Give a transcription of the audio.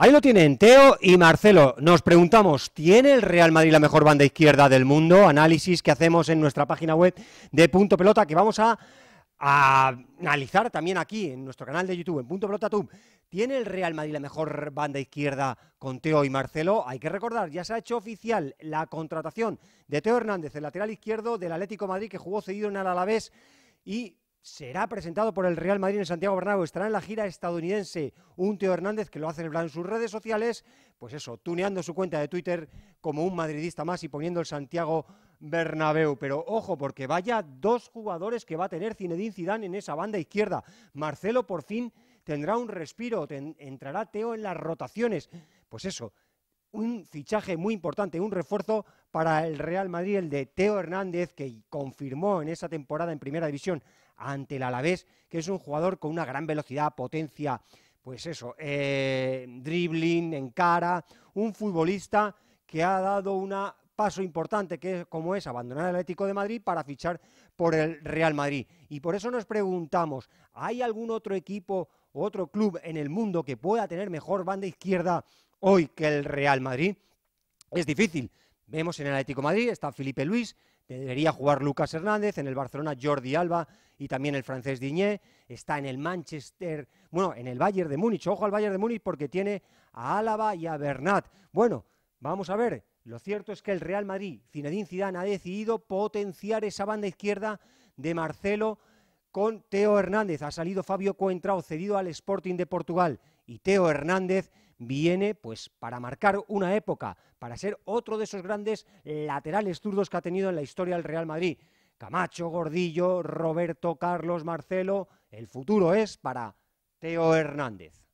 Ahí lo tienen Teo y Marcelo. Nos preguntamos, ¿tiene el Real Madrid la mejor banda izquierda del mundo? Análisis que hacemos en nuestra página web de Punto Pelota que vamos a, analizar también aquí en nuestro canal de YouTube, en Punto Pelota Tube. ¿Tiene el Real Madrid la mejor banda izquierda con Teo y Marcelo? Hay que recordar, ya se ha hecho oficial la contratación de Teo Hernández, el lateral izquierdo del Atlético Madrid que jugó cedido en el Alavés y será presentado por el Real Madrid en Santiago Bernabéu. Estará en la gira estadounidense un Teo Hernández que lo hace en sus redes sociales, pues eso, tuneando su cuenta de Twitter como un madridista más y poniendo el Santiago Bernabéu. Pero ojo, porque vaya dos jugadores que va a tener Zinedine Zidane en esa banda izquierda. Marcelo por fin tendrá un respiro, entrará Teo en las rotaciones. Pues eso, un fichaje muy importante, un refuerzo para el Real Madrid, el de Teo Hernández, que confirmó en esa temporada en Primera División ante el Alavés, que es un jugador con una gran velocidad, potencia, pues eso, eh, dribbling en cara, un futbolista que ha dado un paso importante, que es, como es abandonar el Atlético de Madrid para fichar por el Real Madrid. Y por eso nos preguntamos, ¿hay algún otro equipo, otro club en el mundo que pueda tener mejor banda izquierda hoy que el Real Madrid. Es difícil. Vemos en el Atlético Madrid, está Felipe Luis, debería jugar Lucas Hernández, en el Barcelona Jordi Alba y también el francés Diñé, está en el Manchester, bueno, en el Bayern de Múnich, ojo al Bayern de Múnich porque tiene a Álava y a Bernat. Bueno, vamos a ver, lo cierto es que el Real Madrid, Zinedine Zidane ha decidido potenciar esa banda izquierda de Marcelo con Teo Hernández, ha salido Fabio Coentrao cedido al Sporting de Portugal y Teo Hernández viene pues para marcar una época, para ser otro de esos grandes laterales zurdos que ha tenido en la historia del Real Madrid. Camacho, Gordillo, Roberto, Carlos, Marcelo, el futuro es para Teo Hernández.